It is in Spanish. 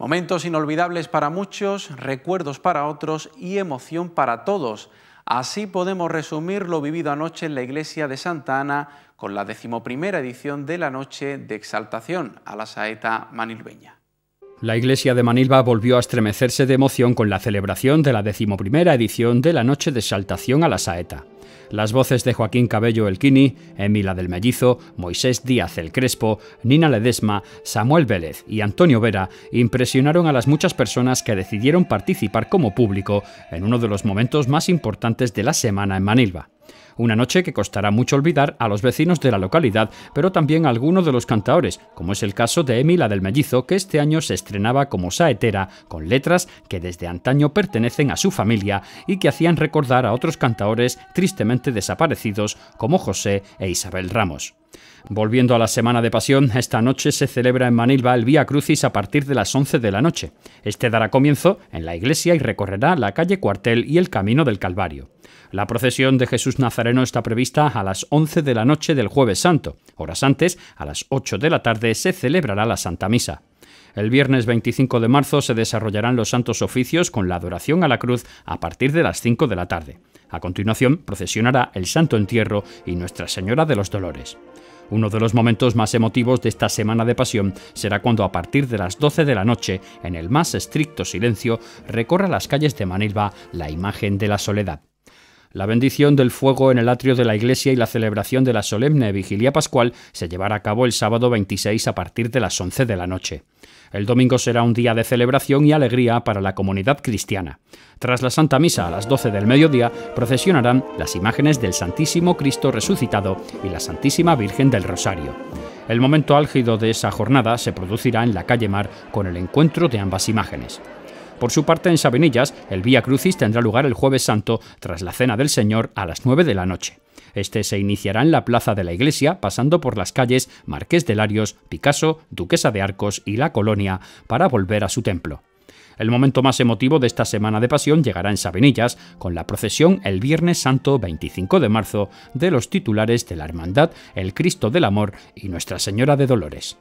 Momentos inolvidables para muchos, recuerdos para otros y emoción para todos. Así podemos resumir lo vivido anoche en la iglesia de Santa Ana con la decimoprimera edición de la noche de exaltación a la saeta Manilveña. La iglesia de Manilva volvió a estremecerse de emoción con la celebración de la decimoprimera edición de la noche de exaltación a la saeta. Las voces de Joaquín Cabello El Quini, Emila del Mellizo, Moisés Díaz El Crespo, Nina Ledesma, Samuel Vélez y Antonio Vera impresionaron a las muchas personas que decidieron participar como público en uno de los momentos más importantes de la semana en Manilva. Una noche que costará mucho olvidar a los vecinos de la localidad, pero también a algunos de los cantaores, como es el caso de Emila del Mellizo, que este año se estrenaba como saetera, con letras que desde antaño pertenecen a su familia y que hacían recordar a otros cantaores tristemente desaparecidos como José e Isabel Ramos. Volviendo a la Semana de Pasión, esta noche se celebra en Manilva el Vía Crucis a partir de las 11 de la noche. Este dará comienzo en la iglesia y recorrerá la calle Cuartel y el Camino del Calvario. La procesión de Jesús Nazareno está prevista a las 11 de la noche del jueves santo. Horas antes, a las 8 de la tarde, se celebrará la Santa Misa. El viernes 25 de marzo se desarrollarán los santos oficios con la adoración a la cruz a partir de las 5 de la tarde. A continuación, procesionará el Santo Entierro y Nuestra Señora de los Dolores. Uno de los momentos más emotivos de esta semana de pasión será cuando a partir de las 12 de la noche, en el más estricto silencio, recorra las calles de Manilva la imagen de la soledad. La bendición del fuego en el atrio de la iglesia y la celebración de la solemne vigilia pascual se llevará a cabo el sábado 26 a partir de las 11 de la noche. El domingo será un día de celebración y alegría para la comunidad cristiana. Tras la Santa Misa a las 12 del mediodía procesionarán las imágenes del Santísimo Cristo resucitado y la Santísima Virgen del Rosario. El momento álgido de esa jornada se producirá en la calle Mar con el encuentro de ambas imágenes. Por su parte, en Sabenillas, el Vía Crucis tendrá lugar el jueves santo tras la Cena del Señor a las 9 de la noche. Este se iniciará en la plaza de la iglesia, pasando por las calles Marqués de Larios, Picasso, Duquesa de Arcos y La Colonia, para volver a su templo. El momento más emotivo de esta semana de pasión llegará en Sabenillas, con la procesión el Viernes Santo 25 de marzo de los titulares de la Hermandad, el Cristo del Amor y Nuestra Señora de Dolores.